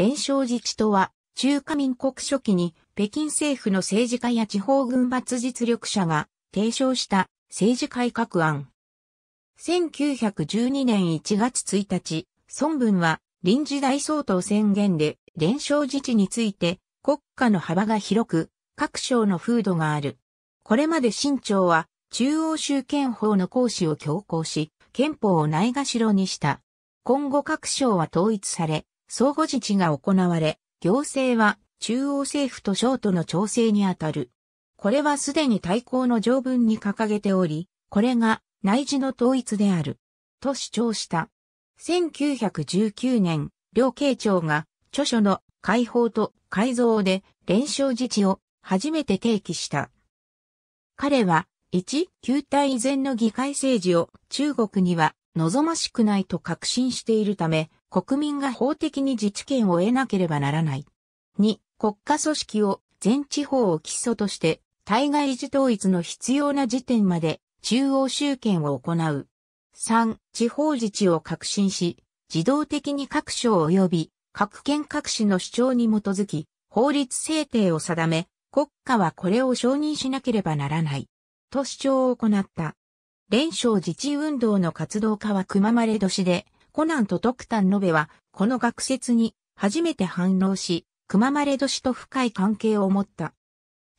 連勝自治とは、中華民国初期に北京政府の政治家や地方軍閥実力者が提唱した政治改革案。1912年1月1日、孫文は臨時大総統宣言で連勝自治について国家の幅が広く各省の風土がある。これまで清朝は中央集権法の行使を強行し、憲法をないがしろにした。今後各省は統一され、相互自治が行われ、行政は中央政府と省との調整にあたる。これはすでに対抗の条文に掲げており、これが内示の統一である。と主張した。1919年、両慶長が著書の解放と改造で連勝自治を初めて提起した。彼は、一、旧体以前の議会政治を中国には望ましくないと確信しているため、国民が法的に自治権を得なければならない。2、国家組織を全地方を基礎として、対外自統一の必要な時点まで中央集権を行う。3、地方自治を革新し、自動的に各省及び各県各市の主張に基づき、法律制定を定め、国家はこれを承認しなければならない。と主張を行った。連勝自治運動の活動家は熊まれ年で、コナンと特丹延ン・は、この学説に初めて反応し、熊まれ年と深い関係を持った。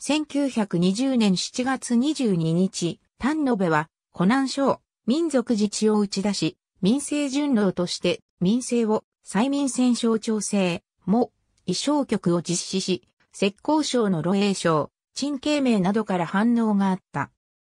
1920年7月22日、丹延ノは、コナン省、民族自治を打ち出し、民政順労として民政を再民戦省調整も衣装局を実施し、浙江省の露営省、陳慶明などから反応があった。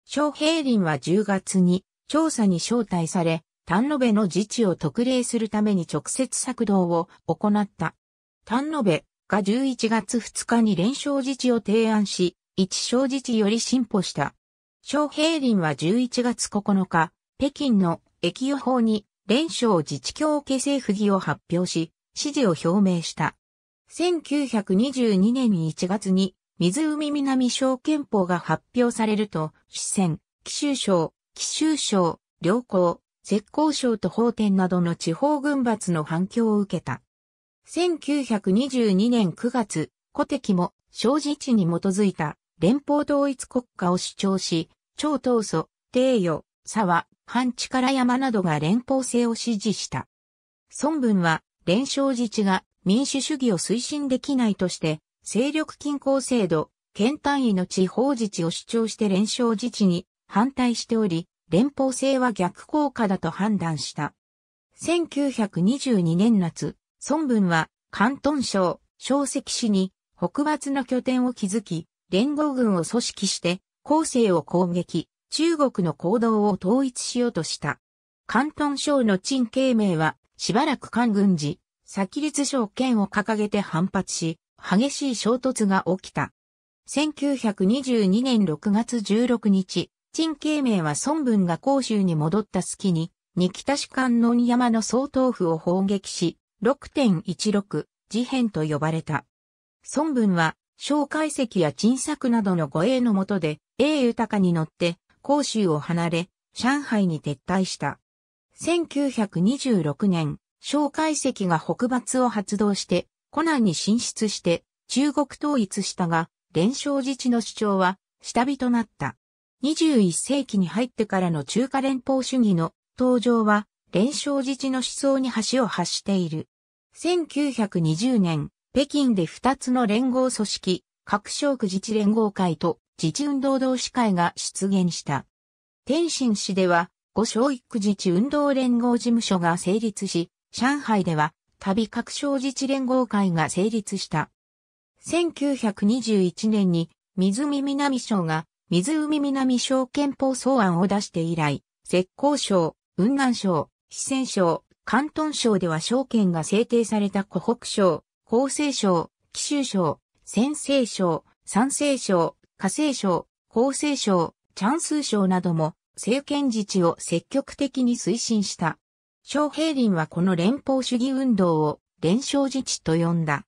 小平林は10月に調査に招待され、丹野部の自治を特例するために直接策動を行った。丹野部が11月2日に連勝自治を提案し、一勝自治より進歩した。小平林は11月9日、北京の駅予報に連勝自治協形政府議を発表し、支持を表明した。1922年1月に湖南省憲法が発表されると、四川、貴州省、貴州省、良好、石膏省と法典などの地方軍閥の反響を受けた。1922年9月、古敵も、正治地に基づいた連邦統一国家を主張し、超闘祖、帝与、沢、半力山などが連邦制を支持した。孫文は、連勝自治が民主主義を推進できないとして、勢力均衡制度、県単位の地方自治を主張して連勝自治に反対しており、連邦制は逆効果だと判断した。1922年夏、孫文は、関東省、小石市に、北伐の拠点を築き、連合軍を組織して、後世を攻撃、中国の行動を統一しようとした。関東省の陳慶明は、しばらく関軍時、先立省権を掲げて反発し、激しい衝突が起きた。1922年6月16日、陳慶明は孫文が甲州に戻った隙に、日北主観音山の総統府を砲撃し、6.16事変と呼ばれた。孫文は、小介石や陳作などの護衛の下で、英豊に乗って、甲州を離れ、上海に撤退した。1926年、小介石が北伐を発動して、湖南に進出して、中国統一したが、連勝自治の主張は、下火となった。21世紀に入ってからの中華連邦主義の登場は、連勝自治の思想に橋を発している。1920年、北京で2つの連合組織、各省区自治連合会と自治運動同士会が出現した。天津市では、五省一区自治運動連合事務所が成立し、上海では、旅各省自治連合会が成立した。1921年に、水見南省が湖南省憲法草案を出して以来、浙江省、雲南省、四川省、広東省では省憲が制定された湖北省、江西省、紀州省、陝西省、山西省、河西省、江西省、チャンス省なども政権自治を積極的に推進した。昌平林はこの連邦主義運動を連勝自治と呼んだ。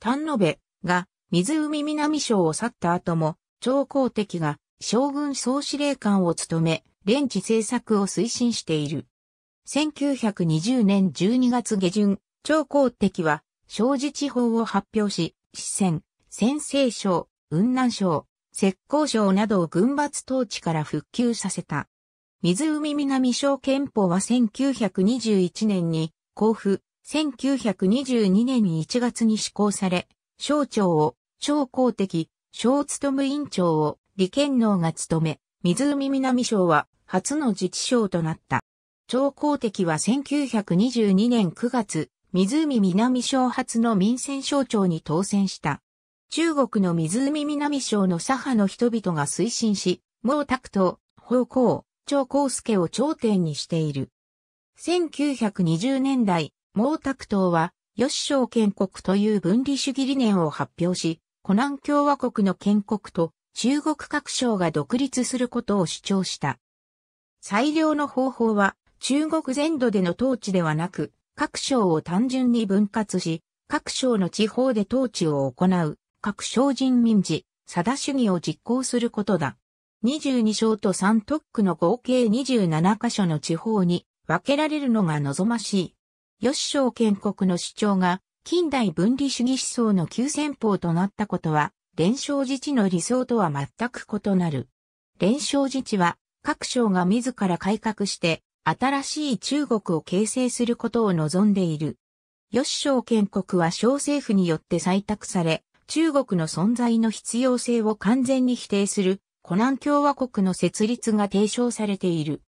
丹野部が湖南省を去った後も張公敵が将軍総司令官を務め、連地政策を推進している。1920年12月下旬、張公敵は、庄司地方を発表し、四川、陝西省、雲南省、浙江省などを軍閥統治から復旧させた。湖南省憲法は1921年に、交付、1922年1月に施行され、省庁を、超公的、小務委員長を李健能が務め、湖南省は初の自治省となった。長公敵は1922年9月、湖南省初の民選省長に当選した。中国の湖南省の左派の人々が推進し、毛沢東、方向、長光介を頂点にしている。1920年代、毛沢東は、吉祥建国という分離主義理念を発表し、湖南共和国の建国と中国各省が独立することを主張した。裁量の方法は中国全土での統治ではなく、各省を単純に分割し、各省の地方で統治を行う、各省人民事、定主義を実行することだ。22省と3特区の合計27カ所の地方に分けられるのが望ましい。吉省建国の主張が近代分離主義思想の急先鋒となったことは、連勝自治の理想とは全く異なる。連勝自治は、各省が自ら改革して、新しい中国を形成することを望んでいる。吉小建国は小政府によって採択され、中国の存在の必要性を完全に否定する、湖南共和国の設立が提唱されている。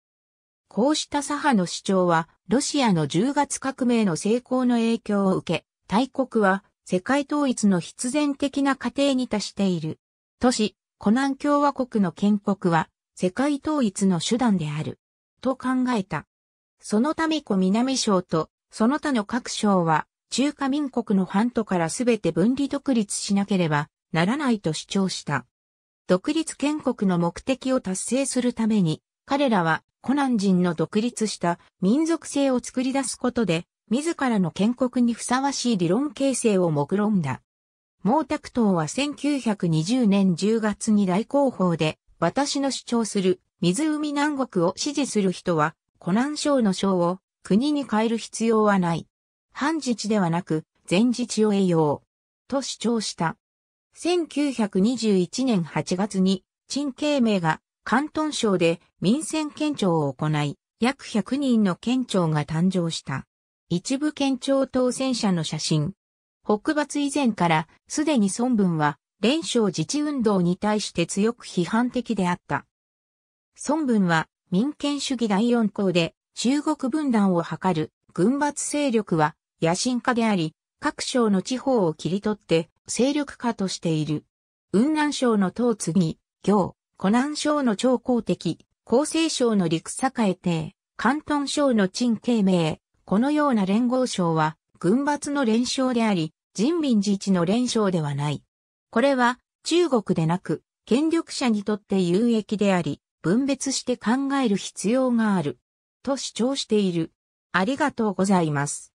こうした左派の主張は、ロシアの10月革命の成功の影響を受け、大国は世界統一の必然的な過程に達している。都市、コナン共和国の建国は世界統一の手段である。と考えた。そのため湖南省とその他の各省は中華民国の半島からすべて分離独立しなければならないと主張した。独立建国の目的を達成するために彼らはコナン人の独立した民族性を作り出すことで自らの建国にふさわしい理論形成を目論んだ。毛沢東は1920年10月に大広報で、私の主張する湖南国を支持する人は、湖南省の省を国に変える必要はない。半自治ではなく、全自治を得よう。と主張した。1921年8月に、陳慶明が関東省で民選県庁を行い、約100人の県庁が誕生した。一部県庁当選者の写真。北伐以前からすでに孫文は連勝自治運動に対して強く批判的であった。孫文は民権主義第四項で中国分断を図る軍閥勢力は野心家であり、各省の地方を切り取って勢力家としている。雲南省の東次、行、湖南省の超公敵、江西省の陸栄亭、広東省の陳慶明、このような連合省は、軍閥の連勝であり、人民自治の連勝ではない。これは、中国でなく、権力者にとって有益であり、分別して考える必要がある。と主張している。ありがとうございます。